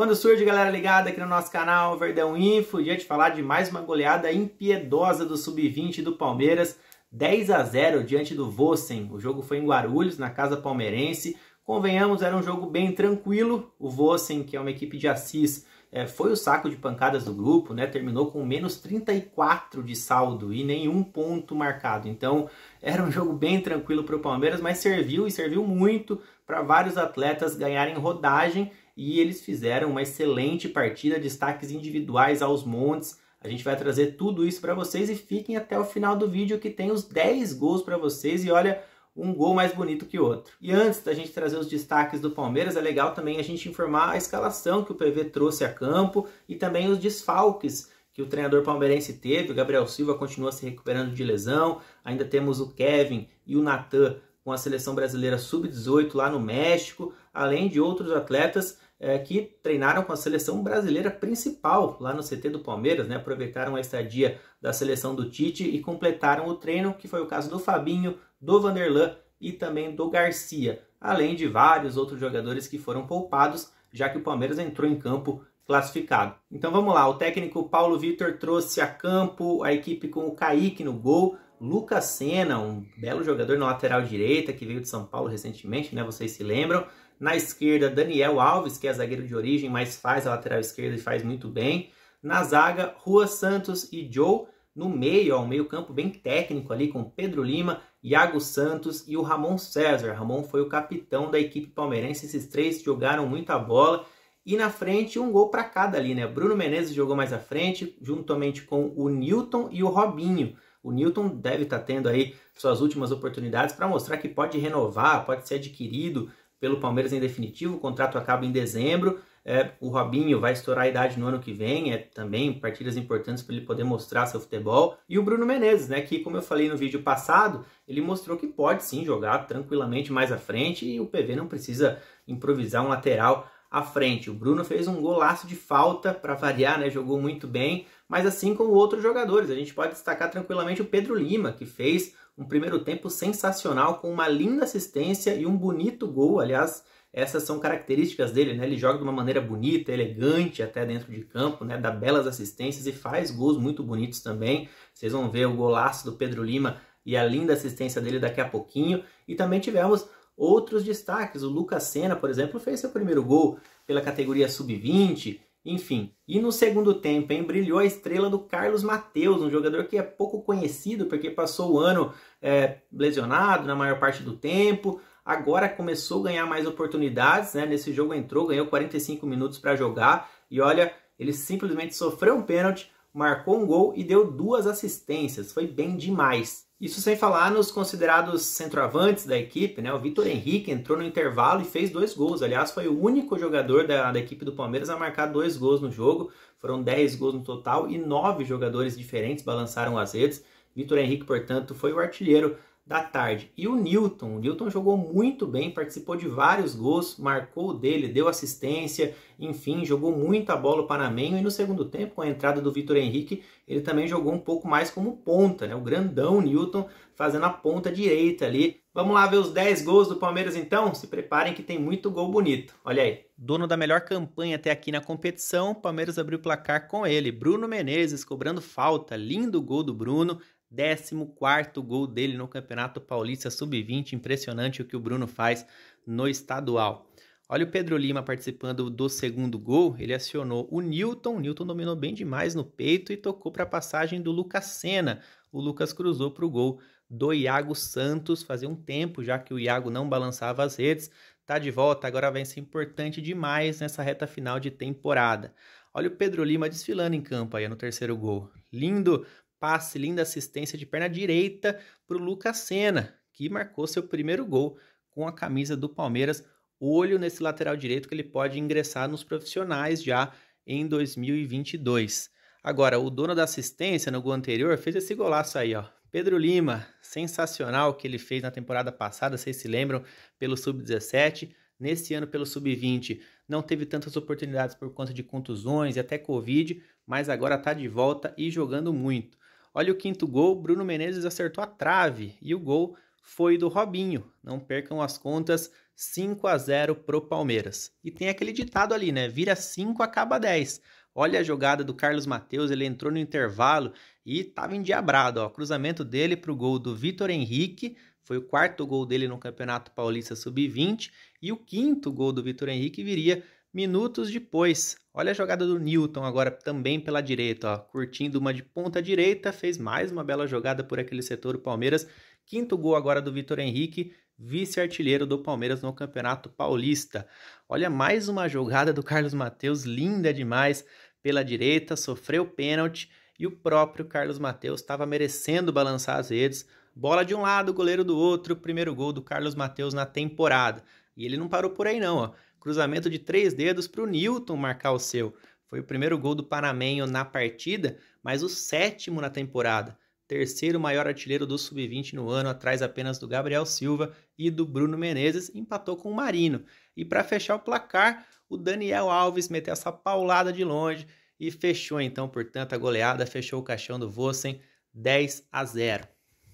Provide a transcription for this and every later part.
Quando surge, galera ligada aqui no nosso canal Verdão Info, dia de falar de mais uma goleada impiedosa do Sub-20 do Palmeiras, 10 a 0 diante do Vossen. O jogo foi em Guarulhos, na casa palmeirense. Convenhamos, era um jogo bem tranquilo. O Vossen, que é uma equipe de Assis, é, foi o saco de pancadas do grupo, né? Terminou com menos 34 de saldo e nenhum ponto marcado. Então era um jogo bem tranquilo para o Palmeiras, mas serviu e serviu muito para vários atletas ganharem rodagem e eles fizeram uma excelente partida, destaques individuais aos montes. A gente vai trazer tudo isso para vocês e fiquem até o final do vídeo que tem os 10 gols para vocês e olha um gol mais bonito que o outro. E antes da gente trazer os destaques do Palmeiras, é legal também a gente informar a escalação que o PV trouxe a campo e também os desfalques que o treinador palmeirense teve. O Gabriel Silva continua se recuperando de lesão, ainda temos o Kevin e o Natan com a seleção brasileira sub-18 lá no México, além de outros atletas é, que treinaram com a seleção brasileira principal lá no CT do Palmeiras, né? aproveitaram a estadia da seleção do Tite e completaram o treino, que foi o caso do Fabinho, do Vanderlan e também do Garcia, além de vários outros jogadores que foram poupados, já que o Palmeiras entrou em campo classificado. Então vamos lá, o técnico Paulo Vitor trouxe a campo a equipe com o Kaique no gol, Lucas Senna, um belo jogador na lateral direita que veio de São Paulo recentemente, né? Vocês se lembram. Na esquerda, Daniel Alves, que é zagueiro de origem, mas faz a lateral esquerda e faz muito bem. Na zaga, Rua Santos e Joe. No meio, ó, um meio-campo bem técnico ali com Pedro Lima, Iago Santos e o Ramon César. Ramon foi o capitão da equipe palmeirense. Esses três jogaram muita bola. E na frente, um gol para cada ali, né? Bruno Menezes jogou mais à frente, juntamente com o Newton e o Robinho. O Newton deve estar tá tendo aí suas últimas oportunidades para mostrar que pode renovar, pode ser adquirido pelo Palmeiras em definitivo, o contrato acaba em dezembro. É, o Robinho vai estourar a idade no ano que vem, é também partidas importantes para ele poder mostrar seu futebol. E o Bruno Menezes, né, que como eu falei no vídeo passado, ele mostrou que pode sim jogar tranquilamente mais à frente e o PV não precisa improvisar um lateral à frente. O Bruno fez um golaço de falta para variar, né, jogou muito bem, mas assim como outros jogadores, a gente pode destacar tranquilamente o Pedro Lima, que fez um primeiro tempo sensacional, com uma linda assistência e um bonito gol. Aliás, essas são características dele, né? Ele joga de uma maneira bonita, elegante até dentro de campo, né? Dá belas assistências e faz gols muito bonitos também. Vocês vão ver o golaço do Pedro Lima e a linda assistência dele daqui a pouquinho. E também tivemos outros destaques. O Lucas Senna, por exemplo, fez seu primeiro gol pela categoria sub-20. Enfim, e no segundo tempo, hein, brilhou a estrela do Carlos Mateus, um jogador que é pouco conhecido porque passou o ano é, lesionado na maior parte do tempo. Agora começou a ganhar mais oportunidades, né? Nesse jogo entrou, ganhou 45 minutos para jogar e olha, ele simplesmente sofreu um pênalti, marcou um gol e deu duas assistências. Foi bem demais. Isso sem falar nos considerados centroavantes da equipe, né? O Vitor Henrique entrou no intervalo e fez dois gols. Aliás, foi o único jogador da, da equipe do Palmeiras a marcar dois gols no jogo. Foram 10 gols no total e nove jogadores diferentes balançaram as redes. Vitor Henrique, portanto, foi o artilheiro da tarde. E o Newton, o Newton jogou muito bem, participou de vários gols, marcou o dele, deu assistência, enfim, jogou muita bola para Panamenho e no segundo tempo, com a entrada do Vitor Henrique, ele também jogou um pouco mais como ponta, né? O grandão Newton fazendo a ponta direita ali. Vamos lá ver os 10 gols do Palmeiras então? Se preparem que tem muito gol bonito. Olha aí. Dono da melhor campanha até aqui na competição, o Palmeiras abriu o placar com ele. Bruno Menezes cobrando falta, lindo gol do Bruno. 14 gol dele no Campeonato Paulista Sub-20. Impressionante o que o Bruno faz no estadual. Olha o Pedro Lima participando do segundo gol. Ele acionou o Newton. O Newton dominou bem demais no peito e tocou para a passagem do Lucas Senna. O Lucas cruzou para o gol do Iago Santos. Fazia um tempo já que o Iago não balançava as redes. Tá de volta, agora vai ser importante demais nessa reta final de temporada. Olha o Pedro Lima desfilando em campo aí no terceiro gol. Lindo passe, linda assistência de perna direita para o Lucas Senna, que marcou seu primeiro gol com a camisa do Palmeiras. Olho nesse lateral direito que ele pode ingressar nos profissionais já em 2022. Agora, o dono da assistência no gol anterior fez esse golaço aí, ó. Pedro Lima, sensacional que ele fez na temporada passada, vocês se lembram, pelo sub-17, nesse ano pelo sub-20. Não teve tantas oportunidades por conta de contusões e até Covid, mas agora está de volta e jogando muito. Olha o quinto gol, Bruno Menezes acertou a trave e o gol foi do Robinho. Não percam as contas, 5 a 0 pro Palmeiras. E tem aquele ditado ali, né? Vira 5 acaba 10. Olha a jogada do Carlos Matheus, ele entrou no intervalo e estava endiabrado. Ó. Cruzamento dele pro gol do Vitor Henrique, foi o quarto gol dele no Campeonato Paulista Sub-20, e o quinto gol do Vitor Henrique viria minutos depois. Olha a jogada do Newton agora também pela direita, ó, curtindo uma de ponta direita, fez mais uma bela jogada por aquele setor o Palmeiras. Quinto gol agora do Vitor Henrique, vice-artilheiro do Palmeiras no Campeonato Paulista. Olha mais uma jogada do Carlos Matheus, linda demais pela direita, sofreu pênalti e o próprio Carlos Matheus estava merecendo balançar as redes. Bola de um lado, goleiro do outro, primeiro gol do Carlos Matheus na temporada. E ele não parou por aí não, ó cruzamento de três dedos para o Newton marcar o seu. Foi o primeiro gol do Panamenho na partida, mas o sétimo na temporada. Terceiro maior artilheiro do Sub-20 no ano, atrás apenas do Gabriel Silva e do Bruno Menezes, empatou com o Marino. E para fechar o placar, o Daniel Alves meteu essa paulada de longe e fechou então, portanto, a goleada, fechou o caixão do Vossen 10 a 0.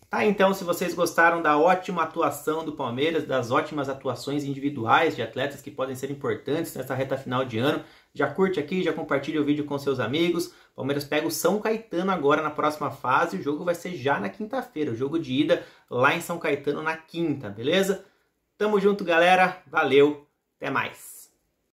Tá, então, se vocês gostaram da ótima atuação do Palmeiras, das ótimas atuações individuais de atletas que podem ser importantes nessa reta final de ano, já curte aqui, já compartilha o vídeo com seus amigos. Palmeiras pega o São Caetano agora na próxima fase. O jogo vai ser já na quinta-feira, o jogo de ida lá em São Caetano na quinta, beleza? Tamo junto, galera. Valeu. Até mais.